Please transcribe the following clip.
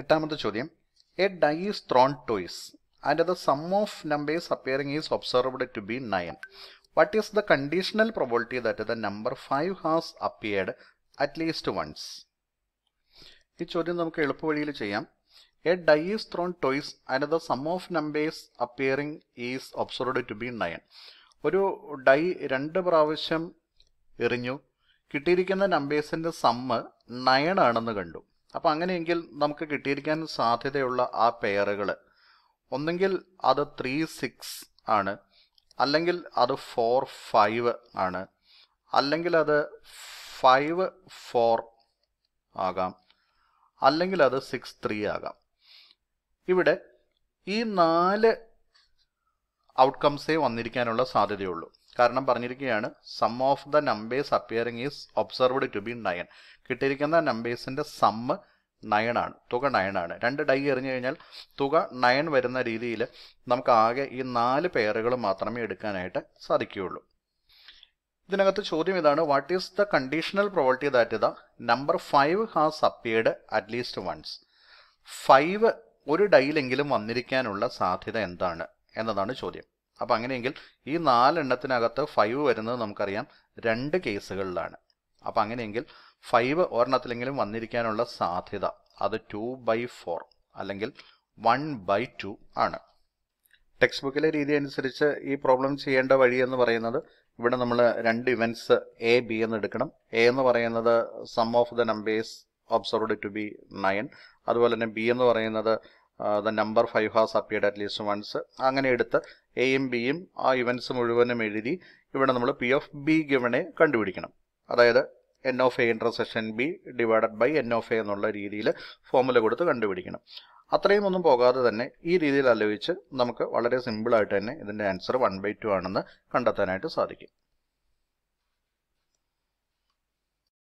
എട്ടാമത്തെ ചോദ്യം a dice thrown twice and the sum of numbers appearing is observed to be nine what is the conditional probability that the number five has appeared at least once ഈ ചോദ്യം നമുക്ക് എളുപ്പവഴിയിൽ ചെയ്യാം a dice thrown twice and the sum of numbers appearing is observed to be nine ഒരു die രണ്ട് പ്രാവശ്യം എറിഞ്ഞു കിട്ടിയിരിക്കുന്ന നമ്പേഴ്സിൻ്റെ സമ്മ് നയൺ ആണെന്ന് കണ്ടു അപ്പോൾ അങ്ങനെയെങ്കിൽ നമുക്ക് കിട്ടിയിരിക്കാൻ സാധ്യതയുള്ള ആ പെയറുകൾ ഒന്നെങ്കിൽ അത് ത്രീ സിക്സ് ആണ് അല്ലെങ്കിൽ അത് ഫോർ ഫൈവ് ആണ് അല്ലെങ്കിൽ അത് ഫൈവ് ഫോർ ആകാം അല്ലെങ്കിൽ അത് സിക്സ് ത്രീ ആകാം ഇവിടെ ഈ നാല് ഔട്ട്കംസേ വന്നിരിക്കാനുള്ള സാധ്യതയുള്ളൂ കാരണം പറഞ്ഞിരിക്കുകയാണ് sum of the numbers appearing is observed to be nine കിട്ടിയിരിക്കുന്ന നമ്പേഴ്സിൻ്റെ സമ്മ് നയനാണ് തുക നയനാണ് രണ്ട് ഡൈ എറിഞ്ഞു കഴിഞ്ഞാൽ തുക നയൻ വരുന്ന രീതിയിൽ നമുക്ക് ആകെ ഈ നാല് പേരുകൾ മാത്രമേ എടുക്കാനായിട്ട് സാധിക്കുകയുള്ളൂ ഇതിനകത്ത് ചോദ്യം ഇതാണ് what is the conditional probability that the number five has appeared at least once five ഒരു ഡൈയിലെങ്കിലും വന്നിരിക്കാനുള്ള സാധ്യത എന്താണ് എന്നതാണ് ചോദ്യം അപ്പം അങ്ങനെയെങ്കിൽ ഈ നാലെണ്ണത്തിനകത്ത് ഫൈവ് വരുന്നത് നമുക്കറിയാം രണ്ട് കേസുകളിലാണ് അപ്പം അങ്ങനെയെങ്കിൽ ഫൈവ് ഒരെണ്ണത്തിലെങ്കിലും വന്നിരിക്കാനുള്ള സാധ്യത അത് ടു ബൈ ഫോർ അല്ലെങ്കിൽ വൺ ബൈ ടു ആണ് ടെക്സ്റ്റ് ബുക്കിലെ രീതി അനുസരിച്ച് ഈ പ്രോബ്ലം ചെയ്യേണ്ട വഴി എന്ന് പറയുന്നത് ഇവിടെ നമ്മൾ രണ്ട് ഇവൻറ്റ്സ് എ ബി എന്ന് എടുക്കണം എ എന്ന് പറയുന്നത് sum of the numbers observed to be nine അതുപോലെ തന്നെ ബി എന്ന് പറയുന്നത് the number five has appeared at least once അങ്ങനെ എടുത്ത് എയും ബിയും ആ ഇവൻസ് മുഴുവനും എഴുതി ഇവിടെ നമ്മൾ പി ഓഫ് ബി ഗവണെ കണ്ടുപിടിക്കണം അതായത് n of A intersection B divided by n of A എന്നുള്ള രീതിയിൽ ഫോമുല കൊടുത്ത് കണ്ടുപിടിക്കണം അത്രയും ഒന്നും പോകാതെ തന്നെ ഈ രീതിയിൽ ആലോചിച്ച് നമുക്ക് വളരെ സിമ്പിളായിട്ട് തന്നെ ഇതിൻ്റെ ആൻസർ വൺ ബൈ ടു ആണെന്ന് കണ്ടെത്താനായിട്ട് സാധിക്കും